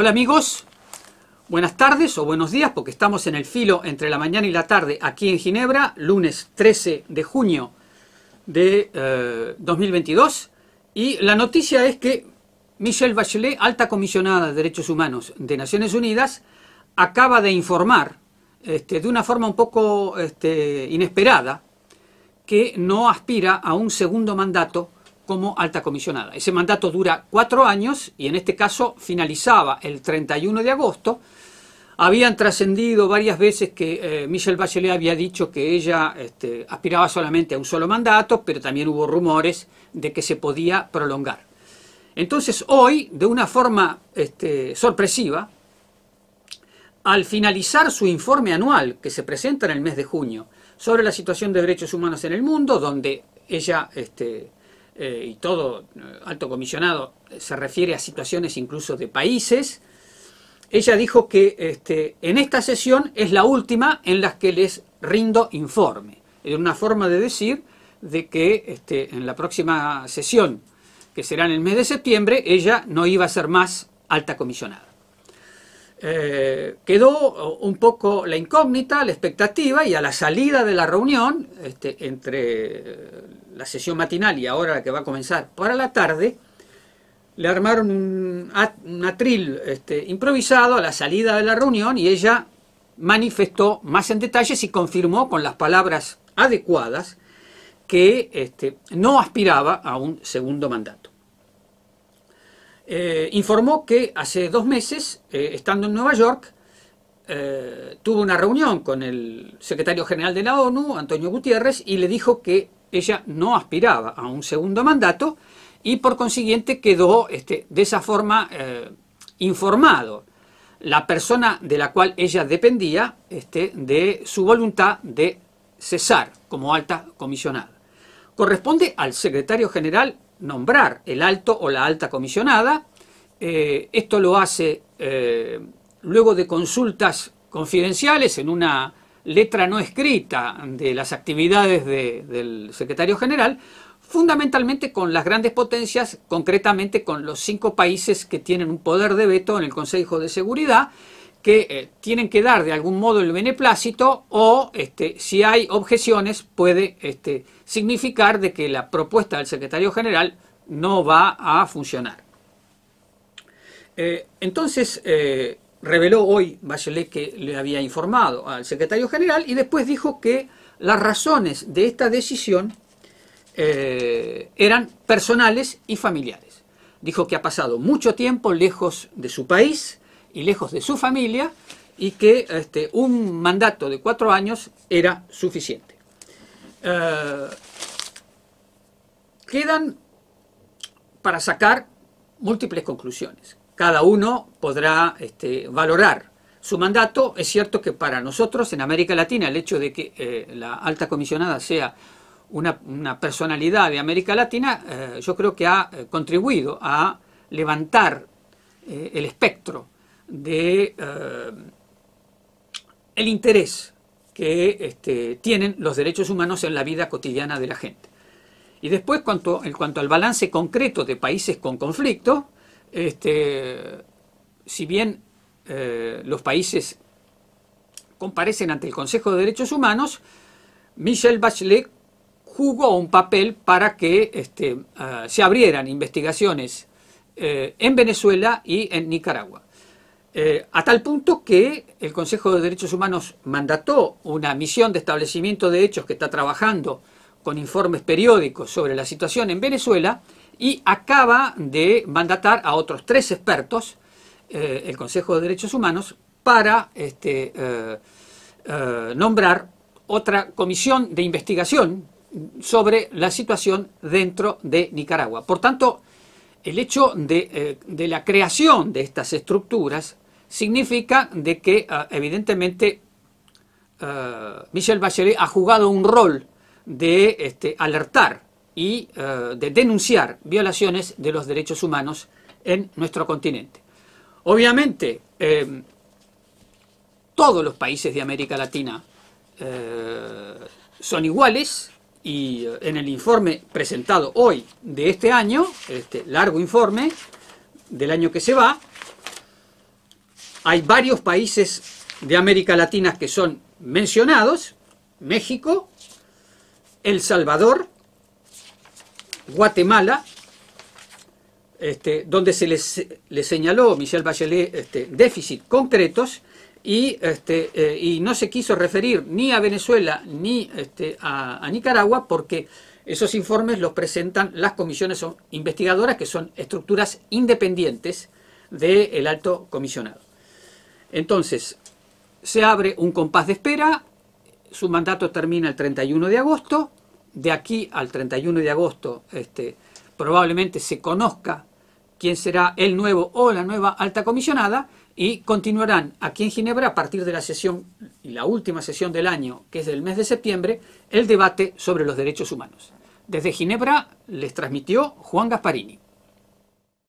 Hola amigos, buenas tardes o buenos días porque estamos en el filo entre la mañana y la tarde aquí en Ginebra, lunes 13 de junio de 2022 eh, y la noticia es que Michelle Bachelet, alta comisionada de Derechos Humanos de Naciones Unidas, acaba de informar este, de una forma un poco este, inesperada que no aspira a un segundo mandato como alta comisionada. Ese mandato dura cuatro años y en este caso finalizaba el 31 de agosto. Habían trascendido varias veces que eh, Michelle Bachelet había dicho que ella este, aspiraba solamente a un solo mandato, pero también hubo rumores de que se podía prolongar. Entonces hoy, de una forma este, sorpresiva, al finalizar su informe anual que se presenta en el mes de junio sobre la situación de derechos humanos en el mundo, donde ella este, eh, y todo eh, alto comisionado eh, se refiere a situaciones incluso de países, ella dijo que este, en esta sesión es la última en la que les rindo informe. Es una forma de decir de que este, en la próxima sesión, que será en el mes de septiembre, ella no iba a ser más alta comisionada. Eh, quedó un poco la incógnita, la expectativa, y a la salida de la reunión, este, entre eh, la sesión matinal y ahora la que va a comenzar para la tarde, le armaron un, atril este, improvisado a la salida de la reunión y ella manifestó más en detalles y confirmó con las palabras adecuadas que este, no aspiraba a un segundo mandato. Eh, informó que hace dos meses, eh, estando en Nueva York, eh, tuvo una reunión con el secretario general de la ONU, Antonio Gutiérrez, y le dijo que ella no aspiraba a un segundo mandato y por consiguiente quedó este, de esa forma informado la persona de la cual ella dependía este, de su voluntad de cesar como alta comisionada. Corresponde al secretario general nombrar el alto o la alta comisionada. Eh, esto lo hace eh, luego de consultas confidenciales en una letra no escrita de las actividades del secretario general, fundamentalmente con las grandes potencias, concretamente con los cinco países que tienen un poder de veto en el Consejo de Seguridad, que eh, tienen que dar de algún modo el beneplácito o este, si hay objeciones puede este, significar de que la propuesta del secretario general no va a funcionar. Eh, entonces eh, reveló hoy Bachelet que le había informado al secretario general y después dijo que las razones de esta decisión eran personales y familiares. Dijo que ha pasado mucho tiempo lejos de su país, y lejos de su familia y que este, un mandato de cuatro años era suficiente. Eh, quedan para sacar múltiples conclusiones. Cada uno podrá este, valorar su mandato. Es cierto que para nosotros en América Latina el hecho de que eh, la alta comisionada sea una, personalidad de América Latina, eh, yo creo que ha contribuido a levantar el espectro de eh, el interés que este, tienen los derechos humanos en la vida cotidiana de la gente. Y después, en cuanto al balance concreto de países con conflicto, este, si bien eh, los países comparecen ante el Consejo de Derechos Humanos, Michel Bachelet jugó un papel para que este, eh, se abrieran investigaciones en Venezuela y en Nicaragua. Eh, a tal punto que el Consejo de Derechos Humanos mandató una misión de establecimiento de hechos que está trabajando con informes periódicos sobre la situación en Venezuela y acaba de mandatar a otros tres expertos, eh, el Consejo de Derechos Humanos, para este, eh, nombrar otra comisión de investigación sobre la situación dentro de Nicaragua. Por tanto, el hecho eh, de, la creación de estas estructuras significa de que eh, evidentemente eh, Michel Bachelet ha jugado un rol de este, alertar y de denunciar violaciones de los derechos humanos en nuestro continente. Obviamente, em, todos los países de América Latina son iguales y eh, en el informe presentado hoy de este año, este largo informe del año que se va, hay varios países de América Latina que son mencionados, México, El Salvador, Guatemala, este, donde se le les señaló Michelle Bachelet este, déficit concretos y, este, eh, y no se quiso referir ni a Venezuela ni este, a, Nicaragua porque esos informes los presentan las comisiones investigadoras, que son estructuras independientes del alto comisionado. Entonces, se abre un compás de espera, su mandato termina el 31 de agosto, de aquí al 31 de agosto este, probablemente se conozca quién será el nuevo o la nueva alta comisionada y continuarán aquí en Ginebra a partir de la sesión y la última sesión del año, que es del mes de septiembre, el debate sobre los derechos humanos. Desde Ginebra les transmitió Juan Gasparini.